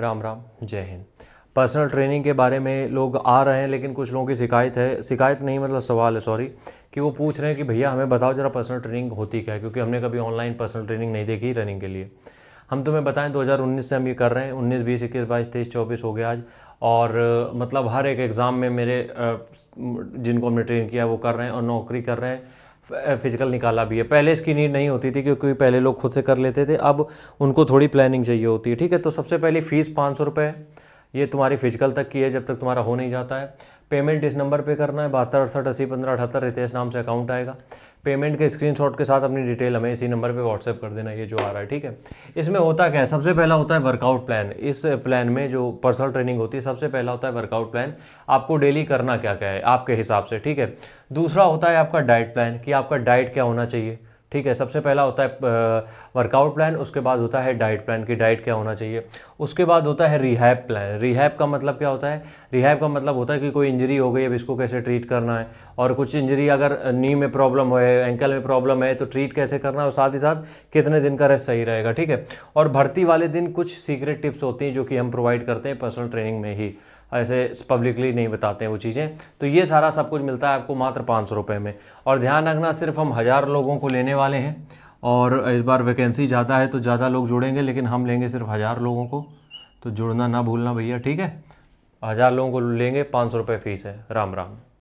राम राम जय Hind personal training के बारे में लोग आ रहे हैं लेकिन कुछ लोगों की शिकायत है शिकायत नहीं मतलब सवाल है सॉरी कि वो पूछ रहे हैं कि भैया हमें बताओ ज़रा पर्सनल ट्रेनिंग होती क्या है क्योंकि हमने कभी ऑनलाइन पर्सनल ट्रेनिंग नहीं देखी रनिंग के लिए हम तुम्हें बताएं 2019 से हम ये कर रहे हैं 19, 20, 21, 22, 23, 24 हो गया आज और मतलब हर एक एग्ज़ाम में मेरे जिनको हमने ट्रेन किया वो कर रहे हैं और नौकरी कर रहे हैं फिजिकल निकाला भी है पहले इसकी नीड नहीं होती थी क्योंकि पहले लोग खुद से कर लेते थे अब उनको थोड़ी प्लानिंग चाहिए होती है ठीक है तो सबसे पहली फ़ीस पाँच सौ रुपये ये तुम्हारी फिजिकल तक की है जब तक तुम्हारा हो नहीं जाता है पेमेंट इस नंबर पे करना है बहत्तर अड़सठ अस्सी पंद्रह अठहत्तर रितेश नाम से अकाउंट आएगा पेमेंट के स्क्रीनशॉट के साथ अपनी डिटेल हमें इसी नंबर पे व्हाट्सएप कर देना ये जो आ रहा है ठीक है इसमें होता क्या है सबसे पहला होता है वर्कआउट प्लान इस प्लान में जो पर्सनल ट्रेनिंग होती है सबसे पहला होता है वर्कआउट प्लान आपको डेली करना क्या क्या है आपके हिसाब से ठीक है दूसरा होता है आपका डाइट प्लान कि आपका डाइट क्या होना चाहिए ठीक है सबसे पहला होता है वर्कआउट प्लान उसके बाद होता है डाइट प्लान कि डाइट क्या होना चाहिए उसके बाद होता है रिहैप प्लान रिहैप का मतलब क्या होता है रिहैप का मतलब होता है कि कोई इंजरी हो गई अब इसको कैसे ट्रीट करना है और कुछ इंजरी अगर नी में प्रॉब्लम है एंकल में प्रॉब्लम है तो ट्रीट कैसे करना है और साथ ही साथ कितने दिन का रेस्ट सही रहेगा ठीक है और भर्ती वाले दिन कुछ सीक्रेट टिप्स होती हैं जो कि हम प्रोवाइड करते हैं पर्सनल ट्रेनिंग में ही ऐसे पब्लिकली नहीं बताते हैं वो चीज़ें तो ये सारा सब कुछ मिलता है आपको मात्र पाँच सौ रुपये में और ध्यान रखना सिर्फ हम हज़ार लोगों को लेने वाले हैं और इस बार वैकेंसी ज़्यादा है तो ज़्यादा लोग जुड़ेंगे लेकिन हम लेंगे सिर्फ हज़ार लोगों को तो जुड़ना ना भूलना भैया ठीक है हज़ार लोगों को लेंगे पाँच सौ रुपये फ़ीस है राम राम